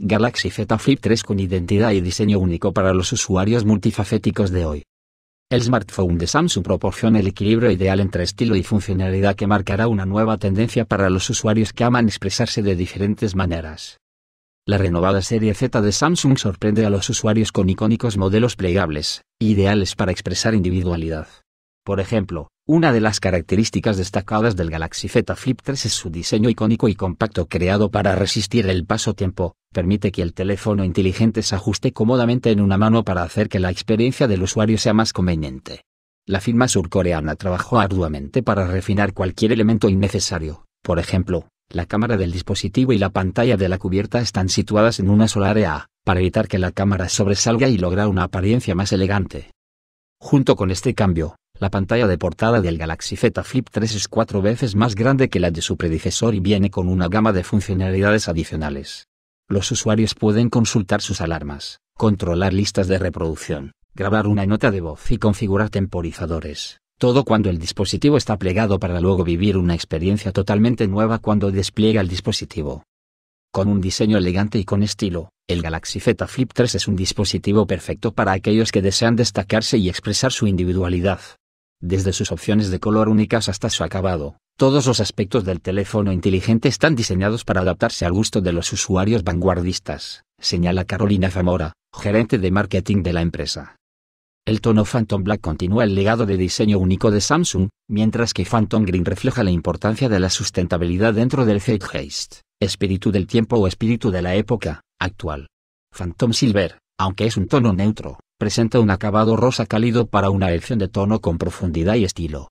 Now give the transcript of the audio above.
Galaxy Z Flip 3 con identidad y diseño único para los usuarios multifacéticos de hoy. El smartphone de Samsung proporciona el equilibrio ideal entre estilo y funcionalidad que marcará una nueva tendencia para los usuarios que aman expresarse de diferentes maneras. La renovada serie Z de Samsung sorprende a los usuarios con icónicos modelos plegables, ideales para expresar individualidad. Por ejemplo, una de las características destacadas del Galaxy Z Flip 3 es su diseño icónico y compacto creado para resistir el paso-tiempo, permite que el teléfono inteligente se ajuste cómodamente en una mano para hacer que la experiencia del usuario sea más conveniente. La firma surcoreana trabajó arduamente para refinar cualquier elemento innecesario, por ejemplo, la cámara del dispositivo y la pantalla de la cubierta están situadas en una sola área, para evitar que la cámara sobresalga y lograr una apariencia más elegante. Junto con este cambio, la pantalla de portada del Galaxy Z Flip 3 es cuatro veces más grande que la de su predecesor y viene con una gama de funcionalidades adicionales. Los usuarios pueden consultar sus alarmas, controlar listas de reproducción, grabar una nota de voz y configurar temporizadores, todo cuando el dispositivo está plegado para luego vivir una experiencia totalmente nueva cuando despliega el dispositivo. Con un diseño elegante y con estilo, el Galaxy Z Flip 3 es un dispositivo perfecto para aquellos que desean destacarse y expresar su individualidad. Desde sus opciones de color únicas hasta su acabado, todos los aspectos del teléfono inteligente están diseñados para adaptarse al gusto de los usuarios vanguardistas, señala Carolina Zamora, gerente de marketing de la empresa. El tono Phantom Black continúa el legado de diseño único de Samsung, mientras que Phantom Green refleja la importancia de la sustentabilidad dentro del Zeitgeist, espíritu del tiempo o espíritu de la época actual. Phantom Silver, aunque es un tono neutro, presenta un acabado rosa cálido para una elección de tono con profundidad y estilo.